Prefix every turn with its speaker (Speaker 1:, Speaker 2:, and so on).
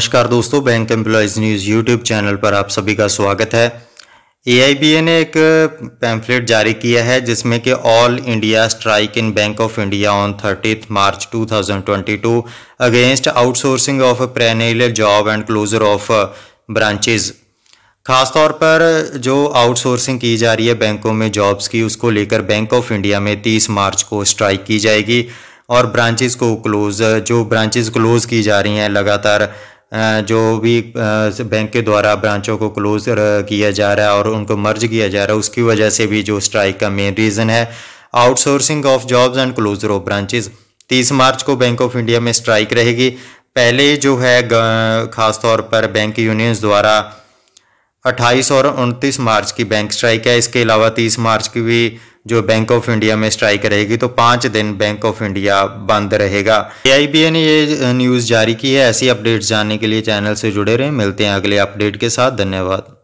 Speaker 1: नमस्कार दोस्तों bank employees news YouTube channel पर आप सभी का स्वागत है ए ने एक पैम्फलेट जारी किया है जिसमें कि all India strike in Bank of India on thirtieth March 2022 against outsourcing of प्रेनेल job and closure of branches खासतौर पर जो आउटसोर्सिंग की जा रही है बैंकों में जॉब्स की उसको लेकर बैंक ऑफ इंडिया में तीस मार्च को स्ट्राइक की जाएगी और ब्रांचेज़ को क्लोज जो ब्रांचेज़ क्लोज़ की जा रही हैं लगातार जो भी बैंक के द्वारा ब्रांचों को क्लोज किया जा रहा है और उनको मर्ज किया जा रहा है उसकी वजह से भी जो स्ट्राइक का मेन रीज़न है outsourcing of jobs and closure of branches तीस मार्च को बैंक ऑफ इंडिया में स्ट्राइक रहेगी पहले जो है ख़ास तौर पर बैंक यूनियंस द्वारा 28 और 29 मार्च की बैंक स्ट्राइक है इसके अलावा 30 मार्च की भी जो बैंक ऑफ इंडिया में स्ट्राइक रहेगी तो पांच दिन बैंक ऑफ इंडिया बंद रहेगा ए ने ये न्यूज़ जारी की है ऐसी अपडेट्स जानने के लिए चैनल से जुड़े रहे मिलते हैं अगले अपडेट के साथ धन्यवाद